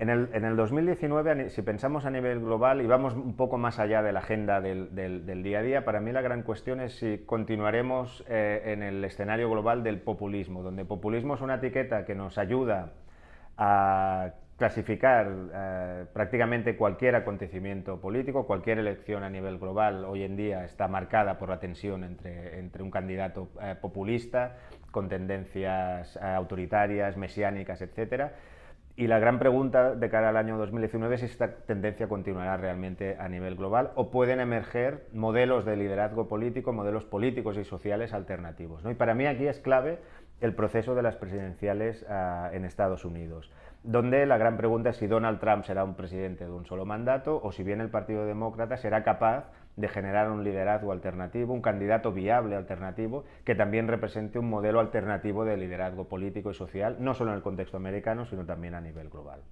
En el, 2019, si pensamos a nivel global y vamos un poco más allá de la agenda del, día a día, para mí la gran cuestión es si continuaremos eh, en el escenario global del populismo, donde populismo es una etiqueta que nos ayuda a clasificar eh, prácticamente cualquier acontecimiento político, cualquier elección a nivel global hoy en día está marcada por la tensión entre, un candidato eh, populista con tendencias autoritarias, mesiánicas, etcétera y la gran pregunta de cara al año 2019 es si esta tendencia continuará realmente a nivel global o pueden emerger modelos de liderazgo político, modelos políticos y sociales alternativos. ¿no? Y para mí aquí es clave el proceso de las presidenciales ah, en Estados Unidos, donde la gran pregunta es si Donald Trump será un presidente de un solo mandato o si bien el Partido Demócrata será capaz de generar un liderazgo alternativo, un candidato viable alternativo, que también represente un modelo alternativo de liderazgo político y social, no solo en el contexto americano, sino también a nivel global.